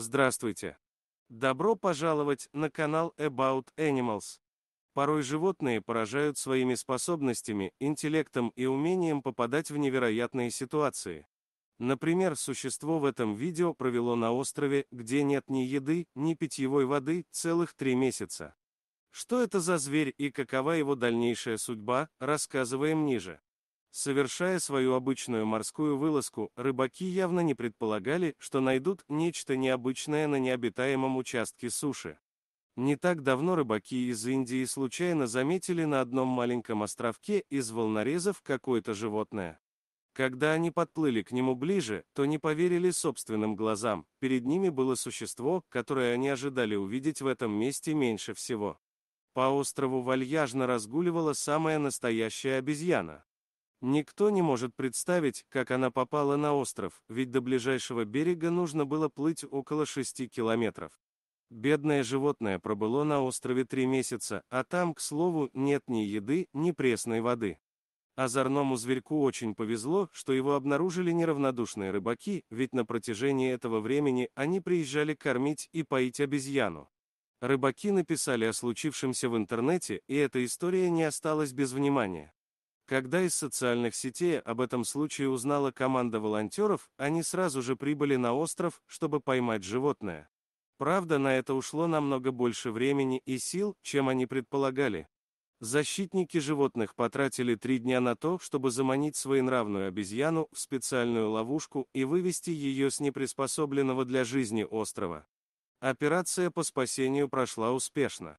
Здравствуйте! Добро пожаловать на канал About Animals. Порой животные поражают своими способностями, интеллектом и умением попадать в невероятные ситуации. Например, существо в этом видео провело на острове, где нет ни еды, ни питьевой воды, целых три месяца. Что это за зверь и какова его дальнейшая судьба, рассказываем ниже. Совершая свою обычную морскую вылазку, рыбаки явно не предполагали, что найдут нечто необычное на необитаемом участке суши. Не так давно рыбаки из Индии случайно заметили на одном маленьком островке из волнорезов какое-то животное. Когда они подплыли к нему ближе, то не поверили собственным глазам, перед ними было существо, которое они ожидали увидеть в этом месте меньше всего. По острову вальяжно разгуливала самая настоящая обезьяна. Никто не может представить, как она попала на остров, ведь до ближайшего берега нужно было плыть около 6 километров. Бедное животное пробыло на острове три месяца, а там, к слову, нет ни еды, ни пресной воды. Озорному зверьку очень повезло, что его обнаружили неравнодушные рыбаки, ведь на протяжении этого времени они приезжали кормить и поить обезьяну. Рыбаки написали о случившемся в интернете, и эта история не осталась без внимания. Когда из социальных сетей об этом случае узнала команда волонтеров, они сразу же прибыли на остров, чтобы поймать животное. Правда, на это ушло намного больше времени и сил, чем они предполагали. Защитники животных потратили три дня на то, чтобы заманить своенравную обезьяну в специальную ловушку и вывести ее с неприспособленного для жизни острова. Операция по спасению прошла успешно.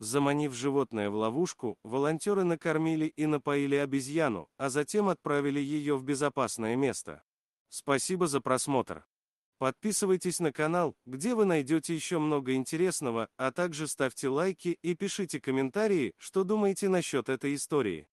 Заманив животное в ловушку, волонтеры накормили и напоили обезьяну, а затем отправили ее в безопасное место. Спасибо за просмотр. Подписывайтесь на канал, где вы найдете еще много интересного, а также ставьте лайки и пишите комментарии, что думаете насчет этой истории.